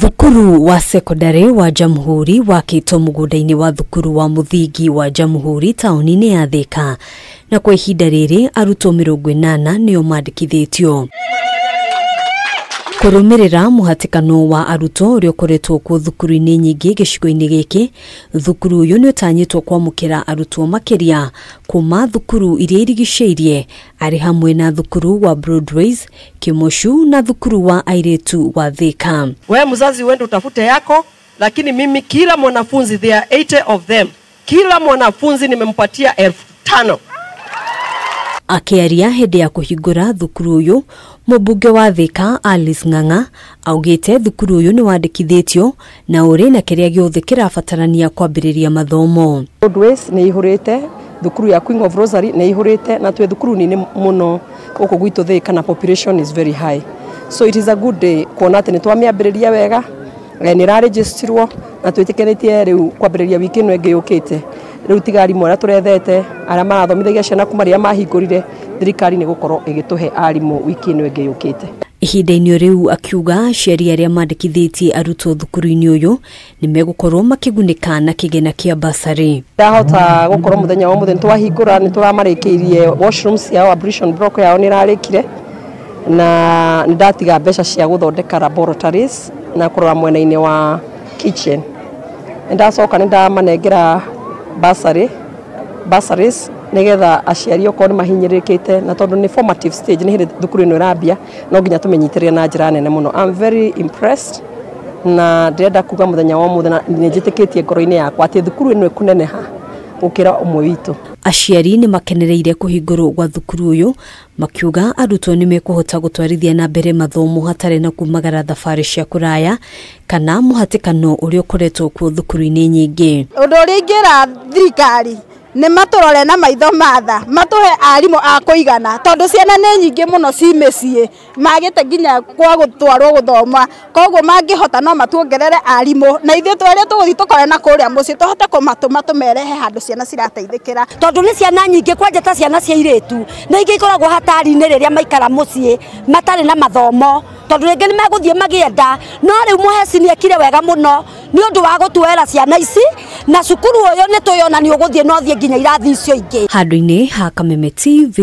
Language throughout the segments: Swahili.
Thukuru wa sekondari wa Jamhuri wakĩtwo mũgũnda-inĩ wa thukuru wa mũthingi wa Jamhuri taũni-inĩ ya Thika, na kwa ihinda rĩrĩ arutwo mĩrongo ĩnana nĩo mandĩkithĩtio kurumirira muhatikano wa arutwo ũrĩa koretwo kuo thukuru-inĩ nyingi gishigo inĩ giki thukuru ũyũ nĩ ũtanyĩtwo kwamũkĩra arutwo makĩria kuma thukuru iria irigicĩirie ari hamwe na thukuru wa Broadways, kimoshu na thukuru wa airetu wa Thika. We muzazi wende utafute yako, lakini mimi kila mwanafunzi, there 80 of them, kila mwanafunzi nimempatia elfu tano akiaria hindi ya kuhingura thukuru uyu mubunge wa thika alice ng'ang'a augite thukuru uyu ni wandikithitio na uri na kiria giothe kirabatarania kwambiriria mathomo roadways ni ihurite thukuru ya Queen of Rosary ni ihurite na twe thukuru nini muno guku gwitu thika na population is very high so it is a good day kuona ati ni twamiambiriria wega nä rarä na twä tä kä tie rä u kwambä rä ria wiki ä no ä ngä yå kä te riu tiga arimũ arĩa tũrethete arĩa marathomithagia ciana kuma rĩrĩa mahingũrire thirikari nĩ gũkorwo ĩgĩtũhe arimũ wiki ĩno ĩngĩ yũkĩte ihinda-inĩ rĩu akiuga aciari arĩa mandĩkithĩtie arutwo thukuru-inĩ ũyũ nĩ megũkorwo makĩgunĩka na kĩgĩna kĩa basarĩ ndahota gũkorwo mũthenya wa mũthenya twahingũra nĩ tũramarĩkĩirie washrooms yao ablution block yao nĩ ĩrarĩkire na nĩ ndatiga mbeca cia gũthondeka laboratories na kũrora mwena-inĩ wa kitchen nĩ ndacoka nĩ ndamanengera bursary bursaries nigetha aciari okorwo nä mahinyä na tondå nä formative stage nä hä thukuru ä no no nginya tå rä na njä ra nene må no I'm very impressed na ndä kuga må thenya wa må thenya nä njä tä kä tie ngoro-inä yakwa atä thukuru ä no ä kå neneha gukira umwe witu aciari nä makenereire kå hingå gwa thukuru å yå makiuga arutwo nä mekåhota gå twarithia na mbere mathomo hatarä na kumagara thabarä cia kå raya kana må hatĩkano å rä a å koretwo kuo thukuru-inä nyingä å ndå å rä ra thirikari nä matå na maitho matha matå he arimå akå igana tondå ciana nä nyingä må no ci ciä magä te nginya kwa gå twarwo gå thoma koguo mangä hota no matuongerere arimå na ithuä twerä tå gå thiä tå kore na kå rä a må ciä tå hote kå matå matå merehe handå ciana cirateithä kä ra tondå nä ciana nyingä kwanja ta ciana cia irä tu na ingä ikoragwo hatari-inä rä rä a maikara må ciä matarä na mathomo tondå rä ngä nä megå thiä magä enda no rä u må heci nä ekire wega må no nä å ndå wa gå twera ciana ici na cukuru ũyũ nĩ tũyona nĩ ũgũthiĩ no thie nginya irathi icio ingĩ handu inĩ ha kameme tv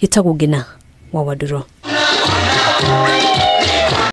gĩtagwo ngĩna wa wandũro